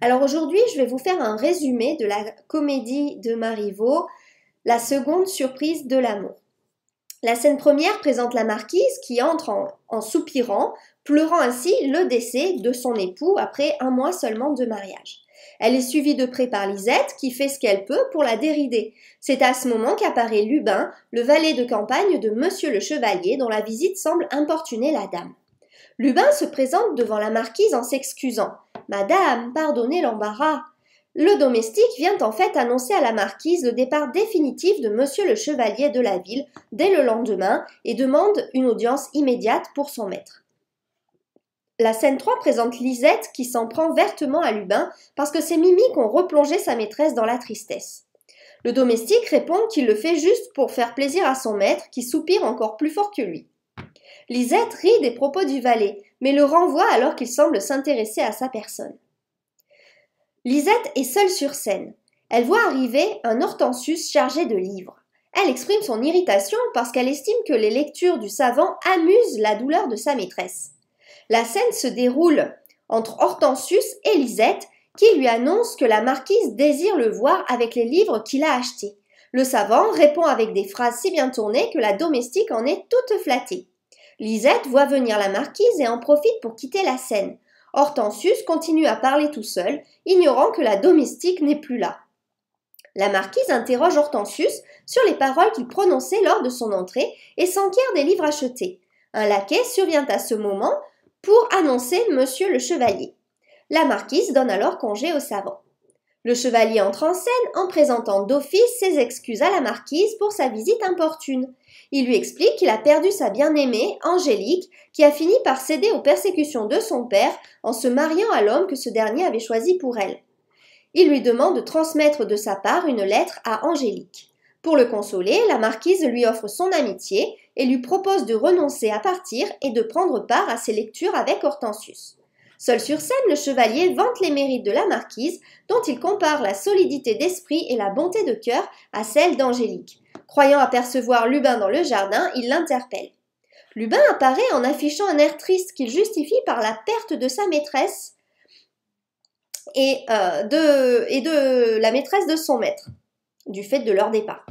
Alors aujourd'hui, je vais vous faire un résumé de la comédie de Marivaux, La seconde surprise de l'amour. La scène première présente la marquise qui entre en, en, soupirant, pleurant ainsi le décès de son époux après un mois seulement de mariage. Elle est suivie de près par Lisette qui fait ce qu'elle peut pour la dérider. C'est à ce moment qu'apparaît Lubin, le valet de campagne de Monsieur le Chevalier dont la visite semble importuner la dame. Lubin se présente devant la marquise en s'excusant. Madame, pardonnez l'embarras. Le domestique vient en fait annoncer à la marquise le départ définitif de monsieur le chevalier de la ville dès le lendemain et demande une audience immédiate pour son maître. La scène 3 présente Lisette qui s'en prend vertement à Lubin parce que ses mimiques ont replongé sa maîtresse dans la tristesse. Le domestique répond qu'il le fait juste pour faire plaisir à son maître qui soupire encore plus fort que lui. Lisette rit des propos du valet, mais le renvoie alors qu'il semble s'intéresser à sa personne. Lisette est seule sur scène. Elle voit arriver un Hortensius chargé de livres. Elle exprime son irritation parce qu'elle estime que les lectures du savant amusent la douleur de sa maîtresse. La scène se déroule entre Hortensius et Lisette qui lui annonce que la marquise désire le voir avec les livres qu'il a achetés. Le savant répond avec des phrases si bien tournées que la domestique en est toute flattée. Lisette voit venir la marquise et en profite pour quitter la scène. Hortensius continue à parler tout seul, ignorant que la domestique n'est plus là. La marquise interroge Hortensius sur les paroles qu'il prononçait lors de son entrée et s'enquiert des livres achetés. Un laquais survient à ce moment pour annoncer Monsieur le Chevalier. La marquise donne alors congé au savant. Le chevalier entre en scène en présentant d'office ses excuses à la marquise pour sa visite importune. Il lui explique qu'il a perdu sa bien-aimée, Angélique, qui a fini par céder aux persécutions de son père en se mariant à l'homme que ce dernier avait choisi pour elle. Il lui demande de transmettre de sa part une lettre à Angélique. Pour le consoler, la marquise lui offre son amitié et lui propose de renoncer à partir et de prendre part à ses lectures avec Hortensius. Seul sur scène, le chevalier vante les mérites de la marquise, dont il compare la solidité d'esprit et la bonté de cœur à celle d'Angélique. Croyant apercevoir Lubin dans le jardin, il l'interpelle. Lubin apparaît en affichant un air triste qu'il justifie par la perte de sa maîtresse et, euh, de, de la maîtresse de son maître, du fait de leur départ.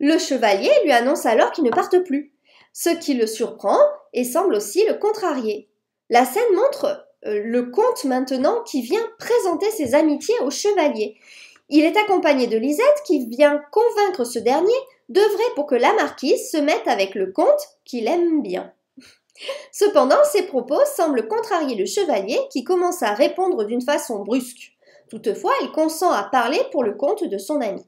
Le chevalier lui annonce alors qu'il ne parte plus, ce qui le surprend et semble aussi le contrarier. La scène montre euh, le comte maintenant qui vient présenter ses amitiés au chevalier. Il est accompagné de Lisette qui vient convaincre ce dernier d'œuvrer pour que la marquise se mette avec le comte qu'il aime bien. Cependant, ses propos semblent contrarier le chevalier qui commence à répondre d'une façon brusque. Toutefois, il consent à parler pour le compte de son ami.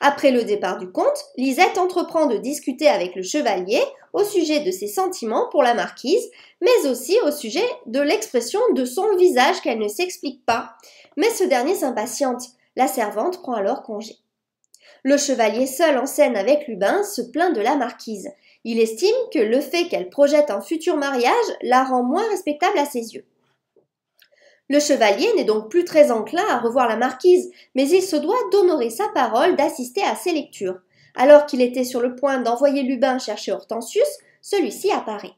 Après le départ du comte, Lisette entreprend de discuter avec le chevalier au sujet de ses sentiments pour la marquise, mais aussi au sujet de l'expression de son visage qu'elle ne s'explique pas. Mais ce dernier s'impatiente. La servante prend alors congé. Le chevalier seul en scène avec Lubin se plaint de la marquise. Il estime que le fait qu'elle projette un futur mariage la rend moins respectable à ses yeux. Le chevalier n'est donc plus très enclin à revoir la marquise, mais il se doit d'honorer sa parole d'assister à ses lectures. Alors qu'il était sur le point d'envoyer Lubin chercher Hortensius, celui-ci apparaît.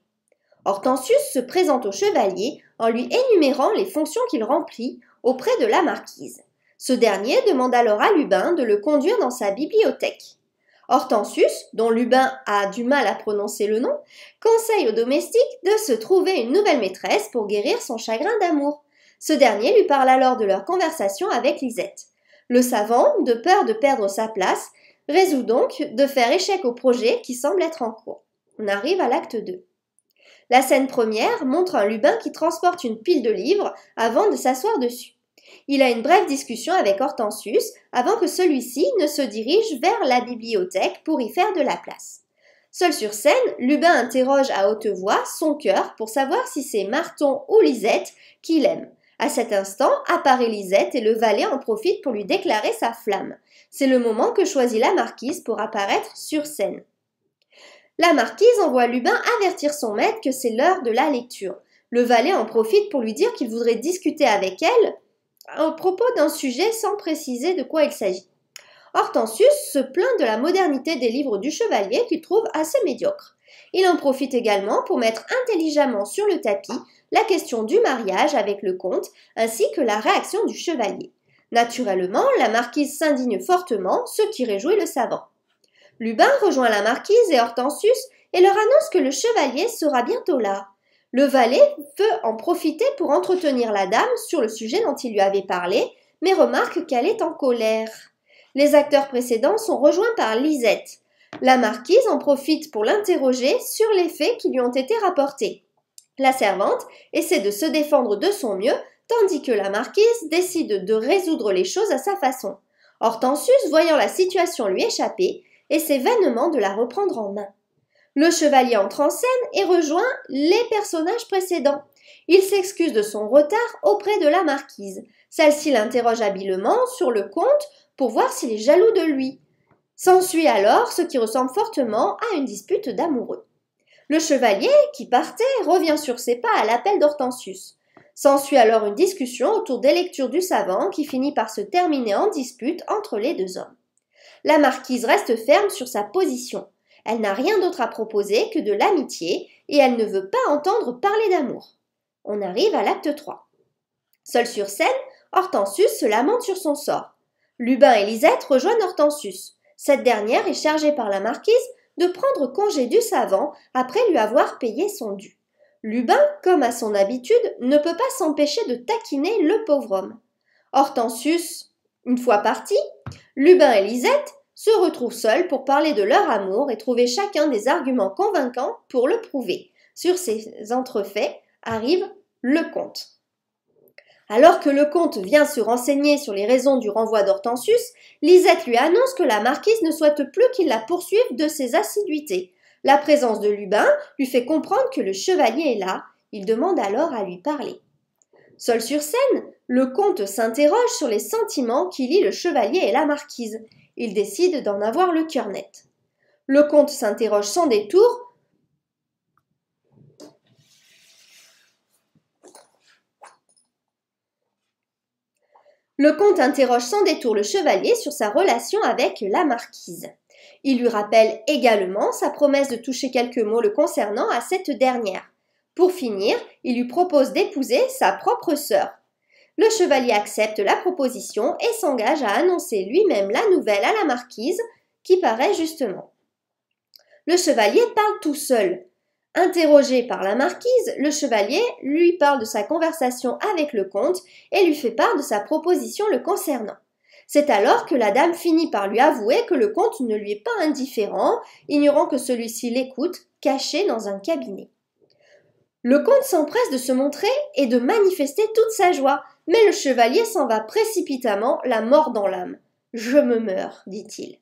Hortensius se présente au chevalier en lui énumérant les fonctions qu'il remplit auprès de la marquise. Ce dernier demande alors à Lubin de le conduire dans sa bibliothèque. Hortensius, dont Lubin a du mal à prononcer le nom, conseille au domestique de se trouver une nouvelle maîtresse pour guérir son chagrin d'amour. Ce dernier lui parle alors de leur conversation avec Lisette. Le savant, de peur de perdre sa place, résout donc de faire échec au projet qui semble être en cours. On arrive à l'acte 2. La scène première montre un lubin qui transporte une pile de livres avant de s'asseoir dessus. Il a une brève discussion avec Hortensius avant que celui-ci ne se dirige vers la bibliothèque pour y faire de la place. Seul sur scène, Lubin interroge à haute voix son cœur pour savoir si c'est Marton ou Lisette qu'il aime. À cet instant, apparaît Lisette et le valet en profite pour lui déclarer sa flamme. C'est le moment que choisit la marquise pour apparaître sur scène. La marquise envoie Lubin avertir son maître que c'est l'heure de la lecture. Le valet en profite pour lui dire qu'il voudrait discuter avec elle au propos d'un sujet sans préciser de quoi il s'agit. Hortensius se plaint de la modernité des livres du chevalier qu'il trouve assez médiocre. Il en profite également pour mettre intelligemment sur le tapis la question du mariage avec le comte, ainsi que la réaction du chevalier. Naturellement, la marquise s'indigne fortement, ce qui réjouit le savant. Lubin rejoint la marquise et Hortensius et leur annonce que le chevalier sera bientôt là. Le valet veut en profiter pour entretenir la dame sur le sujet dont il lui avait parlé, mais remarque qu'elle est en colère. Les acteurs précédents sont rejoints par Lisette. La marquise en profite pour l'interroger sur les faits qui lui ont été rapportés la servante essaie de se défendre de son mieux, tandis que la marquise décide de résoudre les choses à sa façon. Hortensius, voyant la situation lui échapper, essaie vainement de la reprendre en main. Le chevalier entre en scène et rejoint les personnages précédents. Il s'excuse de son retard auprès de la marquise. Celle-ci l'interroge habilement sur le comte pour voir s'il est jaloux de lui. S'ensuit alors ce qui ressemble fortement à une dispute d'amoureux. Le chevalier, qui partait, revient sur ses pas à l'appel d'Hortensius. S'ensuit alors une discussion autour des lectures du savant qui finit par se terminer en dispute entre les deux hommes. La marquise reste ferme sur sa position. Elle n'a rien d'autre à proposer que de l'amitié et elle ne veut pas entendre parler d'amour. On arrive à l'acte 3. Seul sur scène, Hortensius se lamente sur son sort. Lubin et Lisette rejoignent Hortensius. Cette dernière est chargée par la marquise de prendre congé du savant après lui avoir payé son dû. Lubin, comme à son habitude, ne peut pas s'empêcher de taquiner le pauvre homme. Hortensius, une fois parti, Lubin et Lisette se retrouvent seuls pour parler de leur amour et trouver chacun des arguments convaincants pour le prouver. Sur ces entrefaits arrive le comte. Alors que le comte vient se renseigner sur les raisons du renvoi d'Hortensius, Lisette lui annonce que la marquise ne souhaite plus qu'il la poursuive de ses assiduités. La présence de Lubin lui fait comprendre que le chevalier est là. Il demande alors à lui parler. Seul sur scène, le comte s'interroge sur les sentiments qui lient le chevalier et la marquise. Il décide d'en avoir le cœur net. Le comte s'interroge sans détour Le comte interroge sans détour le chevalier sur sa relation avec la marquise. Il lui rappelle également sa promesse de toucher quelques mots le concernant à cette dernière. Pour finir, il lui propose d'épouser sa propre sœur. Le chevalier accepte la proposition et s'engage à annoncer lui-même la nouvelle à la marquise, qui paraît justement. Le chevalier parle tout seul. Interrogé par la marquise, le chevalier lui parle de sa conversation avec le comte et lui fait part de sa proposition le concernant. C'est alors que la dame finit par lui avouer que le comte ne lui est pas indifférent, ignorant que celui-ci l'écoute, caché dans un cabinet. Le comte s'empresse de se montrer et de manifester toute sa joie, mais le chevalier s'en va précipitamment, la mort dans l'âme. Je me meurs, dit-il.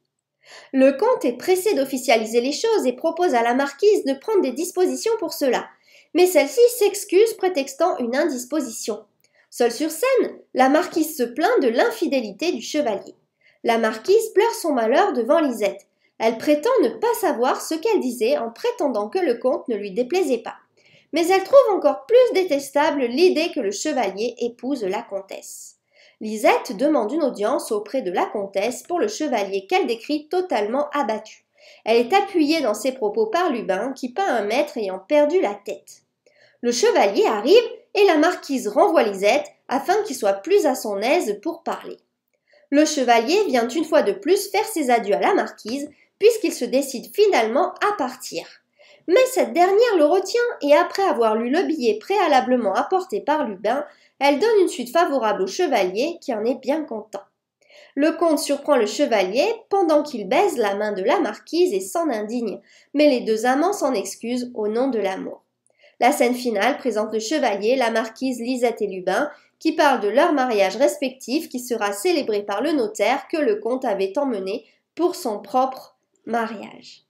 Le comte est pressé d'officialiser les choses et propose à la marquise de prendre des dispositions pour cela. Mais celle-ci s'excuse prétextant une indisposition. Seule sur scène, la marquise se plaint de l'infidélité du chevalier. La marquise pleure son malheur devant Lisette. Elle prétend ne pas savoir ce qu'elle disait en prétendant que le comte ne lui déplaisait pas. Mais elle trouve encore plus détestable l'idée que le chevalier épouse la comtesse. Lisette demande une audience auprès de la comtesse pour le chevalier qu'elle décrit totalement abattu. Elle est appuyée dans ses propos par Lubin, qui peint un maître ayant perdu la tête. Le chevalier arrive et la marquise renvoie Lisette afin qu'il soit plus à son aise pour parler. Le chevalier vient une fois de plus faire ses adieux à la marquise puisqu'il se décide finalement à partir mais cette dernière le retient et après avoir lu le billet préalablement apporté par Lubin, elle donne une suite favorable au chevalier qui en est bien content. Le comte surprend le chevalier pendant qu'il baise la main de la marquise et s'en indigne, mais les deux amants s'en excusent au nom de l'amour. La scène finale présente le chevalier, la marquise Lisette et Lubin, qui parlent de leur mariage respectif qui sera célébré par le notaire que le comte avait emmené pour son propre mariage.